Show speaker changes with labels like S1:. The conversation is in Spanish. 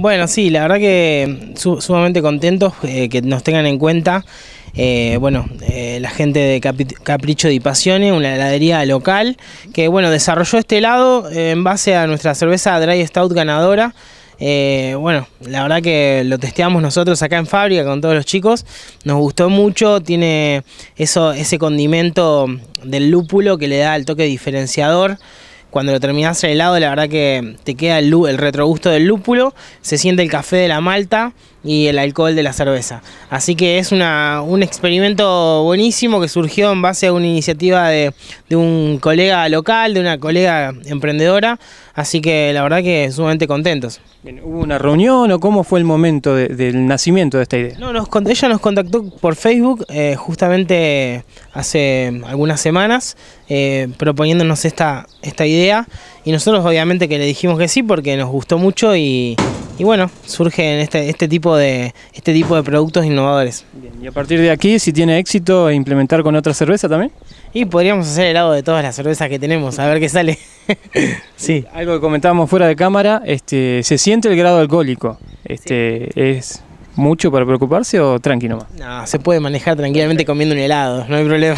S1: Bueno, sí, la verdad que sumamente contentos eh, que nos tengan en cuenta. Eh, bueno, eh, la gente de Capricho de pasiones una heladería local, que bueno, desarrolló este helado en base a nuestra cerveza Dry Stout ganadora. bueno, la verdad que lo testeamos nosotros acá en fábrica con todos los chicos. Nos gustó mucho, tiene eso, ese condimento del lúpulo que le da el toque diferenciador. Cuando lo terminas el helado, la verdad que te queda el, retrogusto del lúpulo, se siente el café de la malta y el alcohol de la cerveza. Así que es un experimento buenísimo que surgió en base a una iniciativa de, un colega local, de una colega emprendedora. Así que la verdad que sumamente contentos. ¿Hubo una
S2: reunión o cómo fue el momento del nacimiento de esta idea?
S1: No, nos, ella nos contactó por Facebook eh, justamente hace algunas semanas eh, proponiéndonos esta idea y nosotros obviamente que le dijimos que sí porque nos gustó mucho y, bueno, surgen este, este, tipo de, este tipo de productos innovadores. y a partir de aquí,
S2: si tiene éxito, implementar con otra cerveza también.
S1: Y podríamos hacer helado de todas las cervezas que tenemos,
S2: a ver qué sale. sí. Algo que comentábamos fuera de cámara, este, se siente el grado alcohólico. Este, es mucho para preocuparse o tranquilo más?
S1: No, se puede manejar tranquilamente comiendo un helado, no hay problema.